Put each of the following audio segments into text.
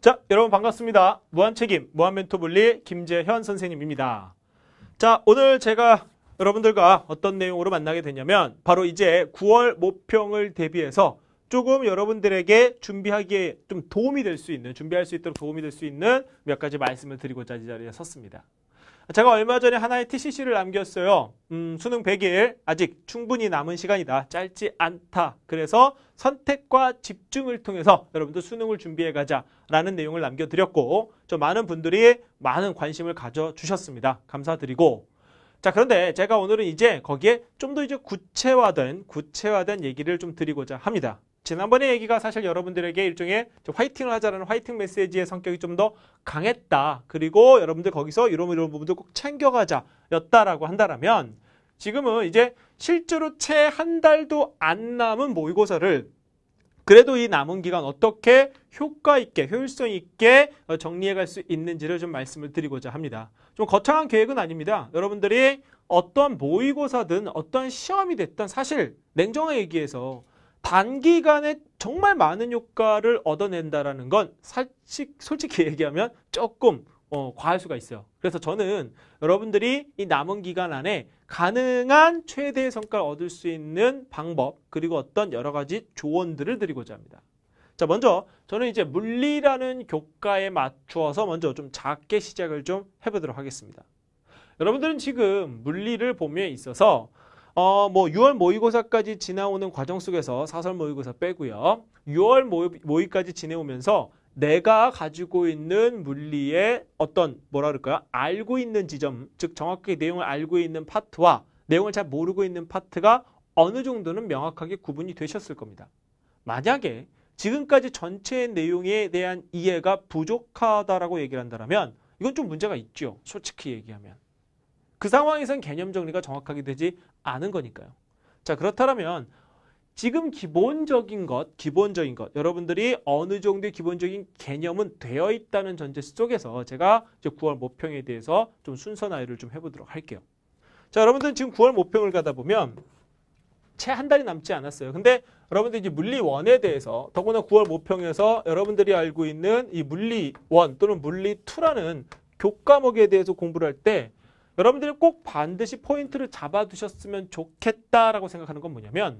자, 여러분 반갑습니다. 무한책임, 무한멘토분리 김재현 선생님입니다. 자, 오늘 제가 여러분들과 어떤 내용으로 만나게 되냐면 바로 이제 9월 모평을 대비해서 조금 여러분들에게 준비하기에 좀 도움이 될 수 있는, 준비할 수 있도록 도움이 될 수 있는 몇 가지 말씀을 드리고자 이 자리에 섰습니다. 제가 얼마 전에 하나의 TCC를 남겼어요. 음, 수능 100일 아직 충분히 남은 시간이다. 짧지 않다. 그래서 선택과 집중을 통해서 여러분들 수능을 준비해 가자라는 내용을 남겨드렸고 좀 많은 분들이 많은 관심을 가져주셨습니다. 감사드리고 자 그런데 제가 오늘은 이제 거기에 좀 더 이제 구체화된 구체화된 얘기를 좀 드리고자 합니다. 지난번의 얘기가 사실 여러분들에게 일종의 화이팅을 하자라는 화이팅 메시지의 성격이 좀 더 강했다. 그리고 여러분들 거기서 이런 이런 부분도 꼭 챙겨가자 였다라고 한다면 지금은 이제 실제로 채 한 달도 안 남은 모의고사를 그래도 이 남은 기간 어떻게 효과 있게 효율성 있게 어, 정리해 갈 수 있는지를 좀 말씀을 드리고자 합니다. 좀 거창한 계획은 아닙니다. 여러분들이 어떤 모의고사든 어떤 시험이 됐던 사실 냉정하게 얘기해서 단기간에 정말 많은 효과를 얻어낸다라는 건 솔직히 얘기하면 조금 어, 과할 수가 있어요. 그래서 저는 여러분들이 이 남은 기간 안에 가능한 최대의 성과를 얻을 수 있는 방법 그리고 어떤 여러 가지 조언들을 드리고자 합니다. 자 먼저 저는 이제 물리라는 교과에 맞추어서 먼저 좀 작게 시작을 좀 해보도록 하겠습니다. 여러분들은 지금 물리를 보면 있어서 어, 뭐 6월 모의고사까지 지나오는 과정 속에서 사설 모의고사 빼고요. 6월 모의, 모의까지 지내오면서 내가 가지고 있는 물리의 어떤 뭐라 그럴까요? 알고 있는 지점, 즉 정확하게 내용을 알고 있는 파트와 내용을 잘 모르고 있는 파트가 어느 정도는 명확하게 구분이 되셨을 겁니다. 만약에 지금까지 전체 내용에 대한 이해가 부족하다라고 얘기를 한다면 이건 좀 문제가 있죠. 솔직히 얘기하면. 그 상황에선 개념 정리가 정확하게 되지 아는 거니까요. 자, 그렇다면 지금 기본적인 것, 기본적인 것, 여러분들이 어느 정도의 기본적인 개념은 되어 있다는 전제 속에서 제가 이제 9월 모평에 대해서 좀 순서 나열을 좀 해보도록 할게요. 자, 여러분들 지금 9월 모평을 가다 보면 채 한 달이 남지 않았어요. 근데 여러분들 이제 물리원에 대해서 더구나 9월 모평에서 여러분들이 알고 있는 이 물리원 또는 물리2라는 교과목에 대해서 공부를 할때 여러분들이 꼭 반드시 포인트를 잡아두셨으면 좋겠다라고 생각하는 건 뭐냐면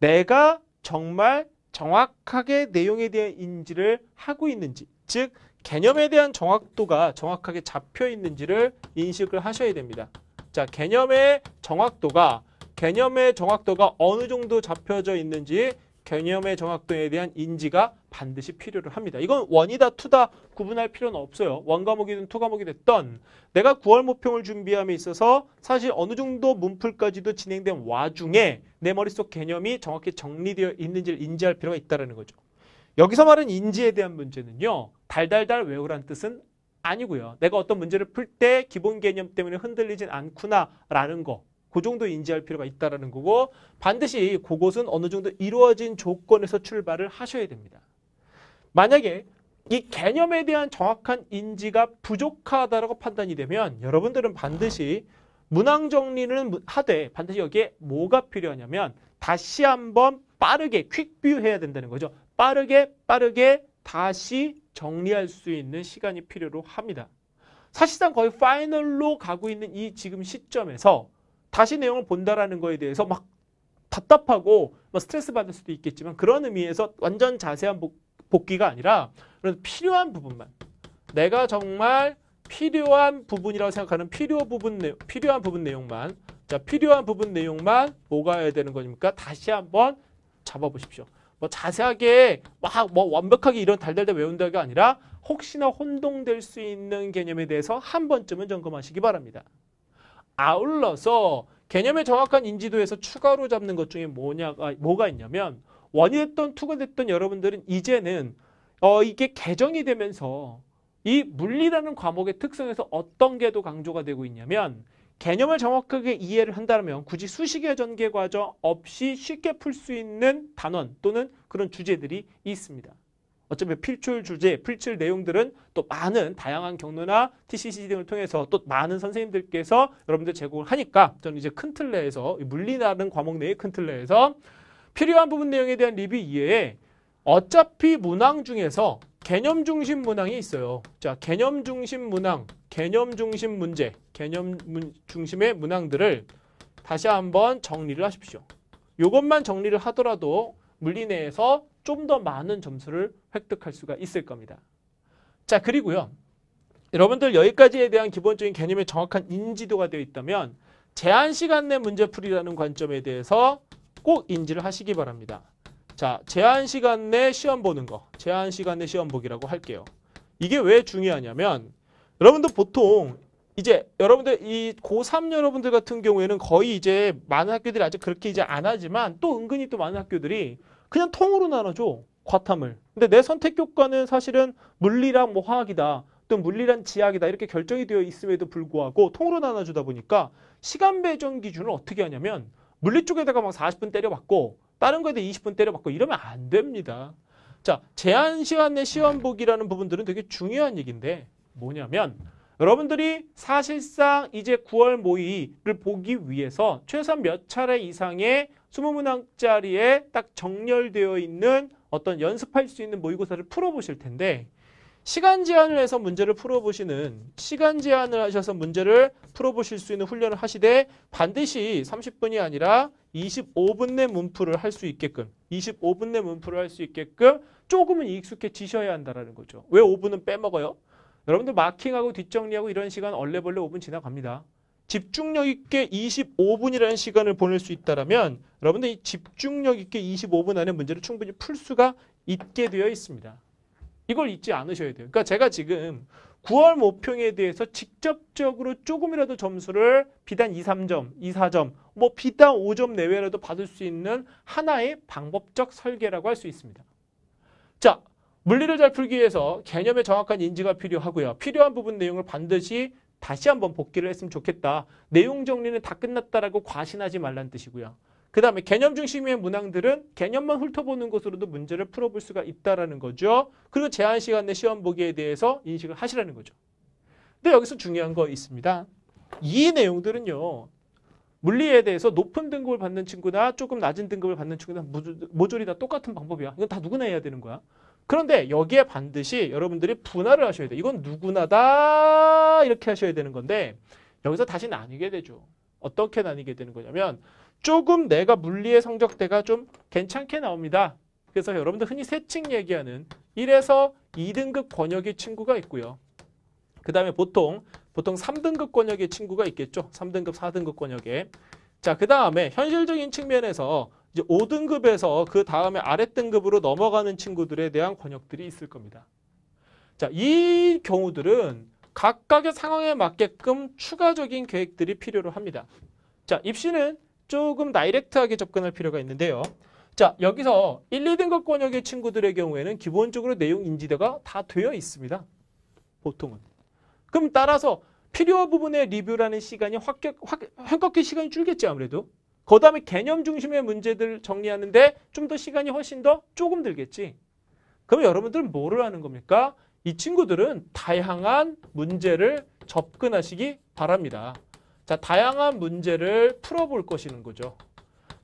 내가 정말 정확하게 내용에 대한 인지를 하고 있는지 즉 개념에 대한 정확도가 정확하게 잡혀 있는지를 인식을 하셔야 됩니다. 자, 개념의 정확도가 개념의 정확도가 어느 정도 잡혀져 있는지 개념의 정확도에 대한 인지가 반드시 필요를 합니다. 이건 원이다 투다 구분할 필요는 없어요. 원 과목이든 투 과목이 됐던 내가 9월 모평을 준비함에 있어서 사실 어느 정도 문풀까지도 진행된 와중에 내 머릿속 개념이 정확히 정리되어 있는지를 인지할 필요가 있다는 거죠. 여기서 말은 인지에 대한 문제는요. 달달달 외우란 뜻은 아니고요. 내가 어떤 문제를 풀 때 기본 개념 때문에 흔들리진 않구나라는 거. 그 정도 인지할 필요가 있다라는 거고 반드시 그것은 어느 정도 이루어진 조건에서 출발을 하셔야 됩니다. 만약에 이 개념에 대한 정확한 인지가 부족하다라고 판단이 되면 여러분들은 반드시 문항 정리는 하되 반드시 여기에 뭐가 필요하냐면 다시 한번 빠르게 퀵뷰해야 된다는 거죠. 빠르게 빠르게 다시 정리할 수 있는 시간이 필요로 합니다. 사실상 거의 파이널로 가고 있는 이 지금 시점에서 다시 내용을 본다라는 거에 대해서 막 답답하고 막 스트레스 받을 수도 있겠지만 그런 의미에서 완전 자세한 복, 귀가 아니라 그런 필요한 부분만 내가 정말 필요한 부분이라고 생각하는 필요 부분 내용, 필요한 부분 내용만 자 필요한 부분 내용만 뭐가 야 되는 거니까 다시 한번 잡아보십시오. 뭐 자세하게 막 뭐 완벽하게 이런 달달달 외운다가 아니라 혹시나 혼동될 수 있는 개념에 대해서 한 번쯤은 점검하시기 바랍니다. 아울러서 개념의 정확한 인지도에서 추가로 잡는 것 중에 뭐냐가 뭐가 있냐면 원이 됐던 투가 됐던 여러분들은 이제는 어 이게 개정이 되면서 이 물리라는 과목의 특성에서 어떤 게 더 강조가 되고 있냐면 개념을 정확하게 이해를 한다면 굳이 수식의 전개 과정 없이 쉽게 풀 수 있는 단원 또는 그런 주제들이 있습니다. 어차피 필출 주제, 필출 내용들은 또 많은 다양한 경로나 TCC 등을 통해서 또 많은 선생님들께서 여러분들 제공을 하니까 저는 이제 큰 틀내에서 물리나는 과목 내의 큰 틀내에서 필요한 부분 내용에 대한 리뷰 이외에 어차피 문항 중에서 개념 중심 문항이 있어요. 자, 개념 중심 문항, 개념 중심 문제, 개념 중심의 문항들을 다시 한번 정리를 하십시오. 이것만 정리를 하더라도 물리 내에서 좀 더 많은 점수를 획득할 수가 있을 겁니다. 자 그리고요. 여러분들 여기까지에 대한 기본적인 개념의 정확한 인지도가 되어 있다면 제한 시간 내 문제풀이라는 관점에 대해서 꼭 인지를 하시기 바랍니다. 자, 제한 시간 내 시험 보는 거, 제한 시간 내 시험 보기라고 할게요. 이게 왜 중요하냐면 여러분들 보통 이제 여러분들 이 고3 여러분들 같은 경우에는 거의 이제 많은 학교들이 아직 그렇게 이제 안 하지만 또 은근히 또 많은 학교들이 그냥 통으로 나눠줘. 과탐을. 근데 내 선택 교과는 사실은 물리랑 뭐 화학이다. 또 물리란 지학이다 이렇게 결정이 되어 있음에도 불구하고 통으로 나눠주다 보니까 시간 배정 기준을 어떻게 하냐면 물리 쪽에다가 막 40분 때려받고 다른 거에 대해 20분 때려받고 이러면 안 됩니다. 자 제한 시간 내 시험 보기라는 부분들은 되게 중요한 얘기인데 뭐냐면 여러분들이 사실상 이제 9월 모의를 보기 위해서 최소한 몇 차례 이상의 20문항짜리에 딱 정렬되어 있는 어떤 연습할 수 있는 모의고사를 풀어보실 텐데 시간 제한을 해서 문제를 풀어보시는 시간 제한을 하셔서 문제를 풀어보실 수 있는 훈련을 하시되 반드시 30분이 아니라 25분 내 문풀을 할 수 있게끔 25분 내 문풀을 할 수 있게끔 조금은 익숙해지셔야 한다는 거죠. 왜 5분은 빼먹어요? 여러분들 마킹하고 뒷정리하고 이런 시간 얼레벌레 5분 지나갑니다. 집중력 있게 25분이라는 시간을 보낼 수 있다면 여러분들 이 집중력 있게 25분 안에 문제를 충분히 풀 수가 있게 되어 있습니다. 이걸 잊지 않으셔야 돼요. 그러니까 제가 지금 9월 모평에 대해서 직접적으로 조금이라도 점수를 비단 2, 3점, 2, 4점, 뭐 비단 5점 내외라도 받을 수 있는 하나의 방법적 설계라고 할 수 있습니다. 자, 물리를 잘 풀기 위해서 개념의 정확한 인지가 필요하고요. 필요한 부분 내용을 반드시 다시 한번 복귀를 했으면 좋겠다. 내용 정리는 다 끝났다라고 과신하지 말란 뜻이고요. 그 다음에 개념 중심의 문항들은 개념만 훑어보는 것으로도 문제를 풀어볼 수가 있다라는 거죠. 그리고 제한 시간 내 시험 보기에 대해서 인식을 하시라는 거죠. 근데 여기서 중요한 거 있습니다. 이 내용들은요. 물리에 대해서 높은 등급을 받는 친구나 조금 낮은 등급을 받는 친구나 모조리 다 똑같은 방법이야. 이건 다 누구나 해야 되는 거야. 그런데 여기에 반드시 여러분들이 분할을 하셔야 돼요. 이건 누구나 다 이렇게 하셔야 되는 건데 여기서 다시 나뉘게 되죠. 어떻게 나뉘게 되는 거냐면 조금 내가 물리의 성적대가 좀 괜찮게 나옵니다. 그래서 여러분들 흔히 세칭 얘기하는 1에서 2등급 권역의 친구가 있고요. 그 다음에 보통 보통 3등급 권역의 친구가 있겠죠. 3등급, 4등급 권역에. 자, 그 다음에 현실적인 측면에서 이제 5등급에서 그 다음에 아랫등급으로 넘어가는 친구들에 대한 권역들이 있을 겁니다. 자, 이 경우들은 각각의 상황에 맞게끔 추가적인 계획들이 필요로 합니다. 자, 입시는 조금 다이렉트하게 접근할 필요가 있는데요. 자, 여기서 1, 2등급 권역의 친구들의 경우에는 기본적으로 내용 인지대가다 되어 있습니다. 보통은. 그럼 따라서 필요 부분의 리뷰라는 시간이 확, 확, 한껏게 시간이 줄겠지 아무래도. 그 다음에 개념 중심의 문제들 정리하는데 좀 더 시간이 훨씬 더 조금 들겠지. 그럼 여러분들은 뭐를 하는 겁니까? 이 친구들은 다양한 문제를 접근하시기 바랍니다. 자, 다양한 문제를 풀어볼 것이는 거죠.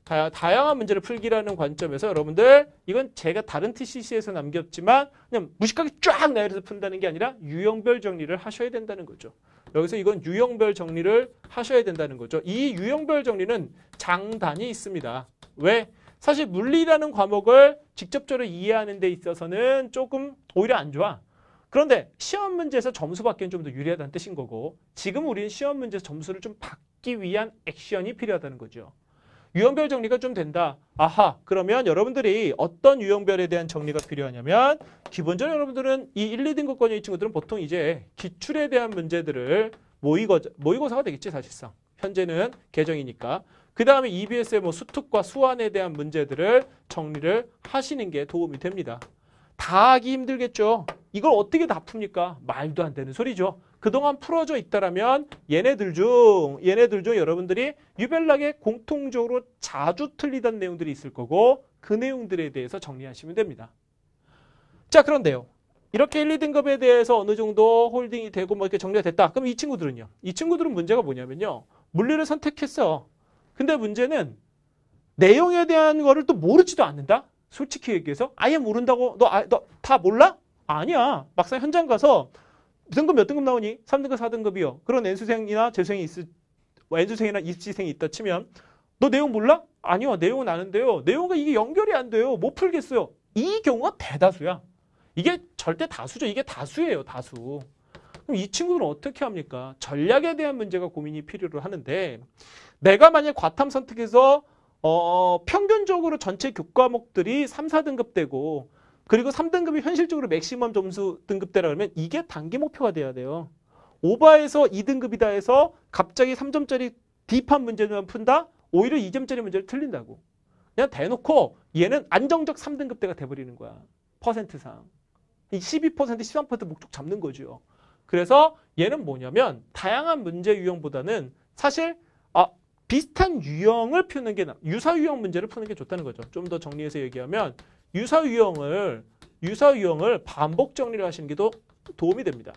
다양한 문제를 풀기라는 관점에서 여러분들 이건 제가 다른 TCC에서 남겼지만 그냥 무식하게 쫙 나열해서 푼다는 게 아니라 유형별 정리를 하셔야 된다는 거죠. 여기서 이건 유형별 정리를 하셔야 된다는 거죠. 이 유형별 정리는 장단이 있습니다. 왜? 사실 물리라는 과목을 직접적으로 이해하는 데 있어서는 조금 오히려 안 좋아. 그런데 시험 문제에서 점수 받기엔 좀더 유리하다는 뜻인 거고 지금 우리는 시험 문제에서 점수를 좀 받기 위한 액션이 필요하다는 거죠. 유형별 정리가 좀 된다. 아하 그러면 여러분들이 어떤 유형별에 대한 정리가 필요하냐면 기본적으로 여러분들은 이 1, 2등급권의 이 친구들은 보통 이제 기출에 대한 문제들을 모의거, 모의고사가 되겠지 사실상. 현재는 개정이니까. 그 다음에 EBS의 뭐 수특과 수안에 대한 문제들을 정리를 하시는 게 도움이 됩니다. 다 하기 힘들겠죠. 이걸 어떻게 다 풉니까? 말도 안 되는 소리죠. 그동안 풀어져 있다라면 얘네들 중 얘네들 중 여러분들이 유별나게 공통적으로 자주 틀리던 내용들이 있을 거고 그 내용들에 대해서 정리하시면 됩니다. 자 그런데요. 이렇게 1, 2등급에 대해서 어느 정도 홀딩이 되고 뭐 이렇게 정리가 됐다. 그럼 이 친구들은요. 이 친구들은 문제가 뭐냐면요. 물리를 선택했어. 근데 문제는 내용에 대한 거를 또 모르지도 않는다. 솔직히 얘기해서 아예 모른다고 너다 아, 몰라? 아니야. 막상 현장 가서 등급 몇 등급 나오니? 3등급, 4등급이요. 그런 N수생이나 재수생이 있을, N수생이나 입시생이 있다 치면 너 내용 몰라? 아니요. 내용은 아는데요. 내용과 이게 연결이 안 돼요. 못 풀겠어요. 이 경우가 대다수야. 이게 절대 다수죠. 이게 다수예요. 다수. 그럼 이 친구들은 어떻게 합니까? 전략에 대한 문제가 고민이 필요로 하는데 내가 만약 과탐 선택해서 어, 평균적으로 전체 교과목들이 3, 4등급 되고 그리고 3등급이 현실적으로 맥시멈 점수 등급대라 그러면 이게 단기 목표가 돼야 돼요. 오바에서 2등급이다 해서 갑자기 3점짜리 딥한 문제만 푼다? 오히려 2점짜리 문제를 틀린다고. 그냥 대놓고 얘는 안정적 3등급대가 돼버리는 거야. 퍼센트상. 이 12%, 13% 목적 잡는 거죠. 그래서 얘는 뭐냐면 다양한 문제 유형보다는 사실 아, 비슷한 유형을 푸는 게 유사 유형 문제를 푸는 게 좋다는 거죠. 좀 더 정리해서 얘기하면 유사 유형을 유사 유형을 반복 정리를 하시는 게더 도움이 됩니다.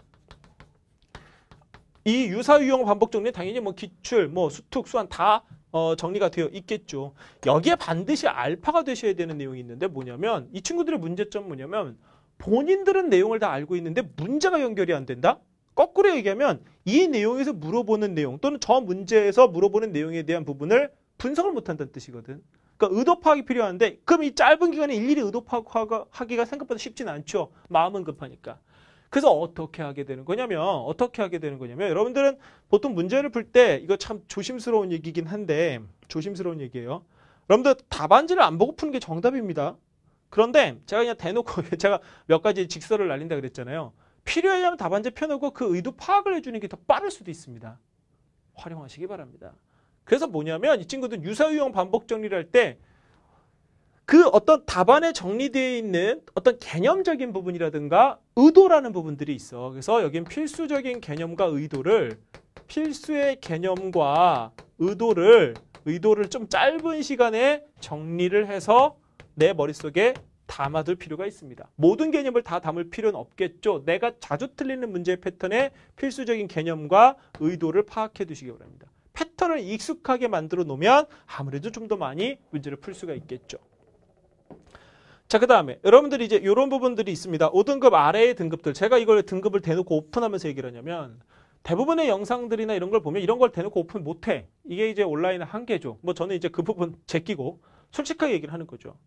이 유사 유형 반복 정리 당연히 뭐 기출, 뭐 수특, 수한 다 어, 정리가 되어 있겠죠. 여기에 반드시 알파가 되셔야 되는 내용이 있는데 뭐냐면 이 친구들의 문제점 뭐냐면 본인들은 내용을 다 알고 있는데 문제가 연결이 안 된다? 거꾸로 얘기하면 이 내용에서 물어보는 내용 또는 저 문제에서 물어보는 내용에 대한 부분을 분석을 못한다는 뜻이거든. 그러니까 의도 파악이 필요한데 그럼 이 짧은 기간에 일일이 의도 파악하기가 생각보다 쉽진 않죠. 마음은 급하니까. 그래서 어떻게 하게 되는 거냐면 어떻게 하게 되는 거냐면 여러분들은 보통 문제를 풀 때 이거 참 조심스러운 얘기긴 한데 조심스러운 얘기예요. 여러분들 답안지를 안 보고 푸는 게 정답입니다. 그런데 제가 그냥 대놓고 제가 몇 가지 직설을 날린다 그랬잖아요. 필요하면 려 답안지 펴놓고 그 의도 파악을 해주는 게 더 빠를 수도 있습니다. 활용하시기 바랍니다. 그래서 뭐냐면 이 친구들은 유사유형 반복 정리를 할 때 그 어떤 답안에 정리되어 있는 어떤 개념적인 부분이라든가 의도라는 부분들이 있어. 그래서 여긴 필수적인 개념과 의도를 필수의 개념과 의도를 의도를 좀 짧은 시간에 정리를 해서 내 머릿속에 담아둘 필요가 있습니다. 모든 개념을 다 담을 필요는 없겠죠. 내가 자주 틀리는 문제 패턴에 필수적인 개념과 의도를 파악해 두시기 바랍니다. 패턴을 익숙하게 만들어 놓으면 아무래도 좀 더 많이 문제를 풀 수가 있겠죠. 자, 그 다음에 여러분들이 이제 이런 부분들이 있습니다. 5등급 아래의 등급들. 제가 이걸 등급을 대놓고 오픈하면서 얘기를 하냐면 대부분의 영상들이나 이런 걸 보면 이런 걸 대놓고 오픈 못해. 이게 이제 온라인의 한계죠. 뭐 저는 이제 그 부분 제끼고 솔직하게 얘기를 하는 거죠.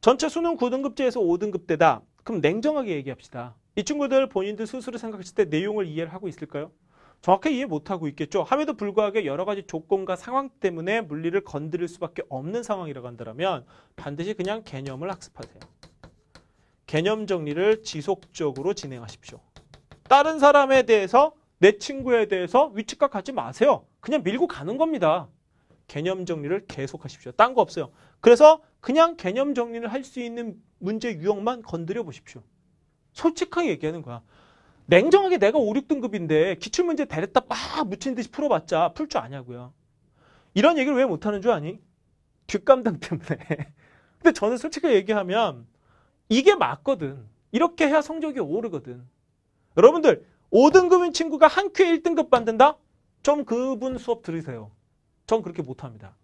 전체 수능 9등급제에서 5등급대다. 그럼 냉정하게 얘기합시다. 이 친구들 본인들 스스로 생각했을 때 내용을 이해를 하고 있을까요? 정확히 이해 못하고 있겠죠. 함에도 불구하고 여러 가지 조건과 상황 때문에 물리를 건드릴 수밖에 없는 상황이라고 한다면 반드시 그냥 개념을 학습하세요. 개념 정리를 지속적으로 진행하십시오. 다른 사람에 대해서 내 친구에 대해서 위축과 갖지 마세요. 그냥 밀고 가는 겁니다. 개념 정리를 계속하십시오. 딴 거 없어요. 그래서 그냥 개념 정리를 할 수 있는 문제 유형만 건드려 보십시오. 솔직하게 얘기하는 거야. 냉정하게 내가 5, 6등급인데 기출문제 대랬다 막 묻힌 듯이 풀어봤자 풀 줄 아냐고요. 이런 얘기를 왜 못하는 줄 아니? 뒷감당 때문에. 근데 저는 솔직히 얘기하면 이게 맞거든. 이렇게 해야 성적이 오르거든. 여러분들 5등급인 친구가 한 큐에 1등급 받는다? 좀 그분 수업 들으세요. 전 그렇게 못합니다.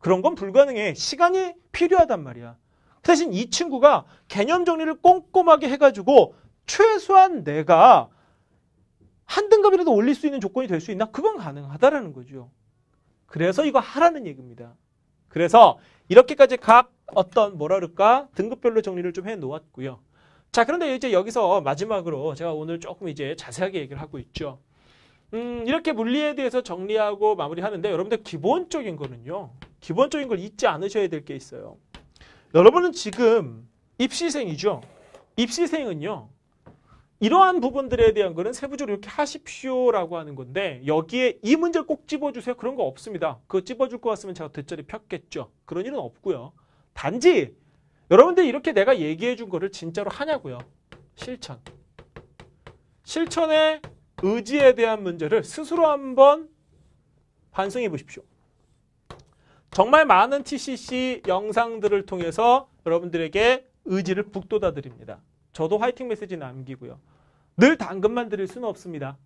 그런 건 불가능해. 시간이 필요하단 말이야. 대신 이 친구가 개념 정리를 꼼꼼하게 해가지고 최소한 내가 한 등급이라도 올릴 수 있는 조건이 될 수 있나? 그건 가능하다라는 거죠. 그래서 이거 하라는 얘기입니다. 그래서 이렇게까지 각 어떤 뭐라 그럴까 등급별로 정리를 좀 해 놓았고요. 자 그런데 이제 여기서 마지막으로 제가 오늘 조금 이제 자세하게 얘기를 하고 있죠. 음 이렇게 물리에 대해서 정리하고 마무리하는데 여러분들 기본적인 거는요. 기본적인 걸 잊지 않으셔야 될 게 있어요. 여러분은 지금 입시생이죠. 입시생은요. 이러한 부분들에 대한 거는 세부적으로 이렇게 하십시오라고 하는 건데 여기에 이 문제를 꼭 집어주세요. 그런 거 없습니다. 그거 집어줄 것 같으면 제가 뒷자리 폈겠죠. 그런 일은 없고요. 단지 여러분들 이렇게 내가 얘기해 준 거를 진짜로 하냐고요. 실천. 실천의 의지에 대한 문제를 스스로 한번 반성해 보십시오. 정말 많은 TCC 영상들을 통해서 여러분들에게 의지를 북돋아 드립니다. 저도 화이팅 메시지 남기고요. 늘 당근만 드릴 수는 없습니다.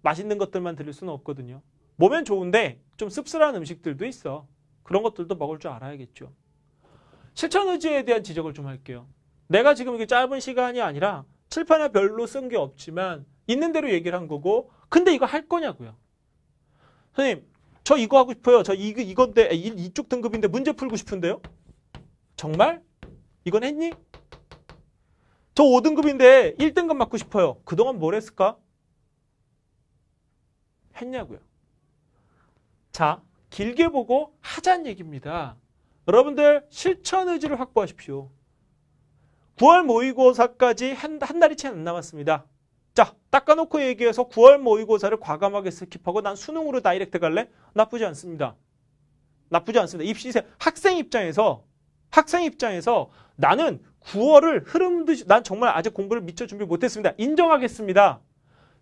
맛있는 것들만 드릴 수는 없거든요. 몸면 좋은데 좀 씁쓸한 음식들도 있어. 그런 것들도 먹을 줄 알아야겠죠. 실천 의지에 대한 지적을 좀 할게요. 내가 지금 이게 짧은 시간이 아니라 칠판에 별로 쓴 게 없지만 있는 대로 얘기를 한 거고 근데 이거 할 거냐고요. 선생님 저 이거 하고 싶어요. 저 이거 이건데 이쪽 등급인데 문제 풀고 싶은데요. 정말? 이건 했니? 저 5등급인데 1등급 맞고 싶어요. 그동안 뭘 했을까? 했냐고요. 자, 길게 보고 하자는 얘기입니다. 여러분들 실천 의지를 확보하십시오. 9월 모의고사까지 한, 한 달이 채 안 남았습니다. 자, 닦아놓고 얘기해서 9월 모의고사를 과감하게 스킵하고 난 수능으로 다이렉트 갈래? 나쁘지 않습니다. 나쁘지 않습니다. 입시생, 학생 입장에서, 학생 입장에서 나는 9월을 흐름 듯이 난 정말 아직 공부를 미처 준비 못했습니다. 인정하겠습니다.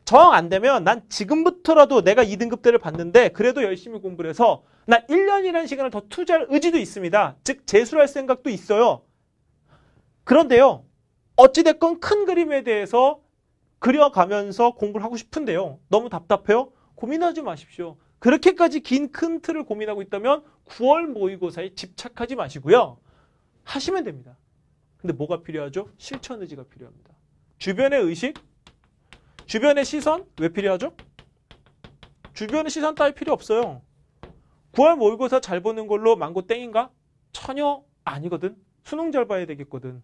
정 안 되면 난 지금부터라도 내가 2등급대를 봤는데 그래도 열심히 공부를 해서 나 1년이라는 시간을 더 투자할 의지도 있습니다. 즉 재수할 생각도 있어요. 그런데요. 어찌됐건 큰 그림에 대해서 그려가면서 공부를 하고 싶은데요. 너무 답답해요. 고민하지 마십시오. 그렇게까지 긴 큰 틀을 고민하고 있다면 9월 모의고사에 집착하지 마시고요. 하시면 됩니다. 근데 뭐가 필요하죠? 실천 의지가 필요합니다. 주변의 의식, 주변의 시선 왜 필요하죠? 주변의 시선 따위 필요 없어요. 9월 모의고사 잘 보는 걸로 망고 땡인가? 전혀 아니거든. 수능 잘 봐야 되겠거든.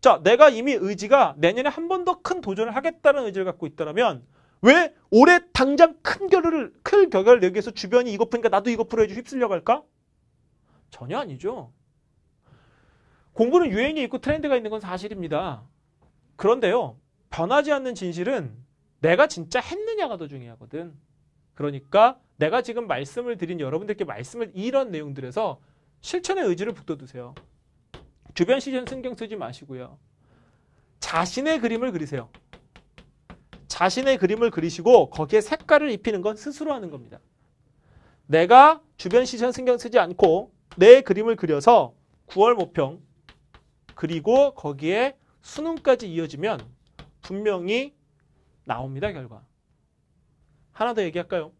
자, 내가 이미 의지가 내년에 한 번 더 큰 도전을 하겠다는 의지를 갖고 있다면 왜 올해 당장 큰 결을 큰 결과를 내기 위해서 주변이 이거 푸니까 나도 이거 풀어야지 휩쓸려 갈까? 전혀 아니죠. 공부는 유행이 있고 트렌드가 있는 건 사실입니다. 그런데요, 변하지 않는 진실은 내가 진짜 했느냐가 더 중요하거든. 그러니까 내가 지금 말씀을 드린 여러분들께 말씀을 이런 내용들에서 실천의 의지를 북돋우세요. 주변 시선 신경 쓰지 마시고요. 자신의 그림을 그리세요. 자신의 그림을 그리시고 거기에 색깔을 입히는 건 스스로 하는 겁니다. 내가 주변 시선 신경 쓰지 않고 내 그림을 그려서 9월 모평 그리고 거기에 수능까지 이어지면 분명히 나옵니다 결과 하나 더 얘기할까요?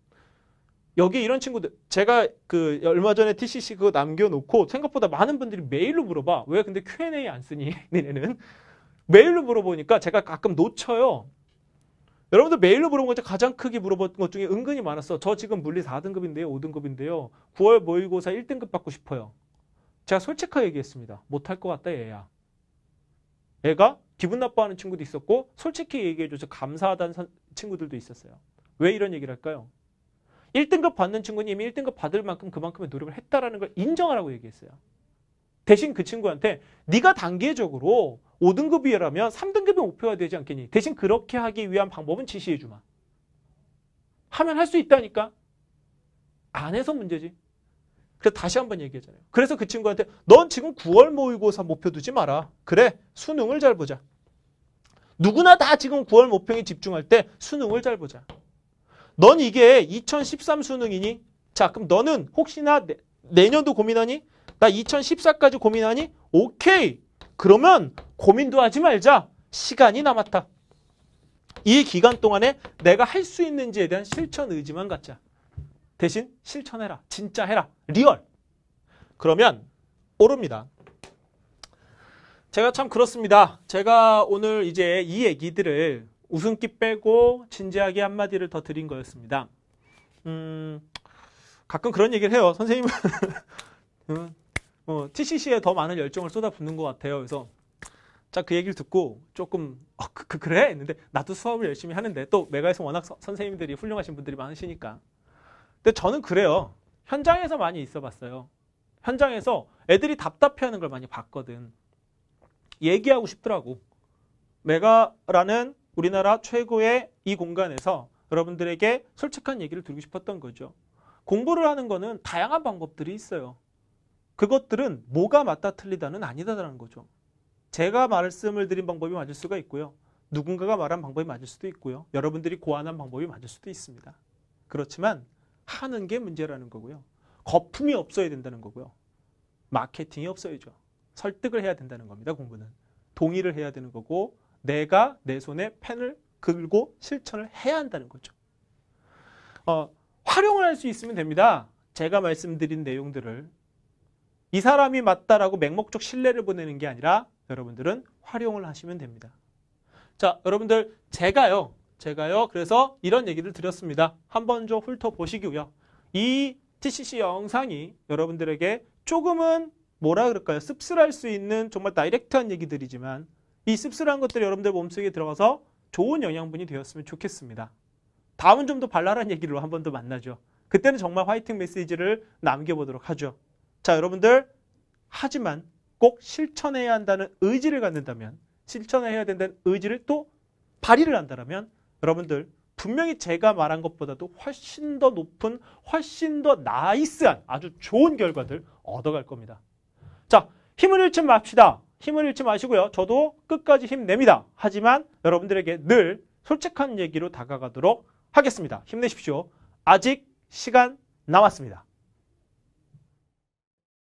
여기 이런 친구들 제가 그 얼마 전에 TCC 그거 남겨놓고 생각보다 많은 분들이 메일로 물어봐 왜 근데 Q&A 안 쓰니 얘네는 메일로 물어보니까 제가 가끔 놓쳐요 여러분들 메일로 물어본 것 중에 가장 크게 물어본 것 중에 은근히 많았어 저 지금 물리 4등급인데요 5등급인데요 9월 모의고사 1등급 받고 싶어요 제가 솔직하게 얘기했습니다. 못할 것 같다 얘야. 애가 기분 나빠하는 친구도 있었고 솔직히 얘기해줘서 감사하다는 사, 친구들도 있었어요. 왜 이런 얘기를 할까요? 1등급 받는 친구는 이미 1등급 받을 만큼 그만큼의 노력을 했다라는 걸 인정하라고 얘기했어요. 대신 그 친구한테 네가 단계적으로 5등급 이하라면 3등급의 목표가 되지 않겠니? 대신 그렇게 하기 위한 방법은 지시해주마. 하면 할 수 있다니까. 안 해서 문제지. 그래서 다시 한번 얘기하잖아요. 그래서 그 친구한테 넌 지금 9월 모의고사 목표 두지 마라. 그래 수능을 잘 보자. 누구나 다 지금 9월 모평에 집중할 때 수능을 잘 보자. 넌 이게 2013 수능이니? 자 그럼 너는 혹시나 내, 내년도 고민하니? 나 2014까지 고민하니? 오케이. 그러면 고민도 하지 말자. 시간이 남았다. 이 기간 동안에 내가 할 수 있는지에 대한 실천 의지만 갖자. 대신 실천해라. 진짜 해라. 리얼. 그러면 오릅니다. 제가 참 그렇습니다. 제가 오늘 이제 이 얘기들을 웃음기 빼고 진지하게 한마디를 더 드린 거였습니다. 음, 가끔 그런 얘기를 해요. 선생님은 음, 어, TCC에 더 많은 열정을 쏟아붓는 것 같아요. 그래서 자그 얘기를 듣고 조금 어, 그, 그, 래 했는데 나도 수업을 열심히 하는데 또 메가에서 워낙 서, 선생님들이 훌륭하신 분들이 많으시니까 근데 저는 그래요. 현장에서 많이 있어 봤어요. 현장에서 애들이 답답해하는 걸 많이 봤거든. 얘기하고 싶더라고. 메가라는 우리나라 최고의 이 공간에서 여러분들에게 솔직한 얘기를 드리고 싶었던 거죠. 공부를 하는 거는 다양한 방법들이 있어요. 그것들은 뭐가 맞다 틀리다는 아니다라는 거죠. 제가 말씀을 드린 방법이 맞을 수가 있고요. 누군가가 말한 방법이 맞을 수도 있고요. 여러분들이 고안한 방법이 맞을 수도 있습니다. 그렇지만 하는 게 문제라는 거고요. 거품이 없어야 된다는 거고요. 마케팅이 없어야죠. 설득을 해야 된다는 겁니다. 공부는. 동의를 해야 되는 거고 내가 내 손에 펜을 긁고 실천을 해야 한다는 거죠. 어, 활용을 할 수 있으면 됩니다. 제가 말씀드린 내용들을 이 사람이 맞다라고 맹목적 신뢰를 보내는 게 아니라 여러분들은 활용을 하시면 됩니다. 자, 여러분들 제가요. 제가요 그래서 이런 얘기를 드렸습니다. 한 번 좀 훑어보시고요. 이 TCC 영상이 여러분들에게 조금은 뭐라 그럴까요? 씁쓸할 수 있는 정말 다이렉트한 얘기들이지만 이 씁쓸한 것들이 여러분들 몸속에 들어가서 좋은 영양분이 되었으면 좋겠습니다. 다음은 좀 더 발랄한 얘기로 한 번 더 만나죠. 그때는 정말 화이팅 메시지를 남겨보도록 하죠. 자, 여러분들 하지만 꼭 실천해야 한다는 의지를 갖는다면 실천해야 된다는 의지를 또 발휘를 한다면 여러분들 분명히 제가 말한 것보다도 훨씬 더 높은, 훨씬 더 나이스한 아주 좋은 결과들 얻어갈 겁니다. 자, 힘을 잃지 맙시다. 힘을 잃지 마시고요. 저도 끝까지 힘냅니다. 하지만 여러분들에게 늘 솔직한 얘기로 다가가도록 하겠습니다. 힘내십시오. 아직 시간 남았습니다.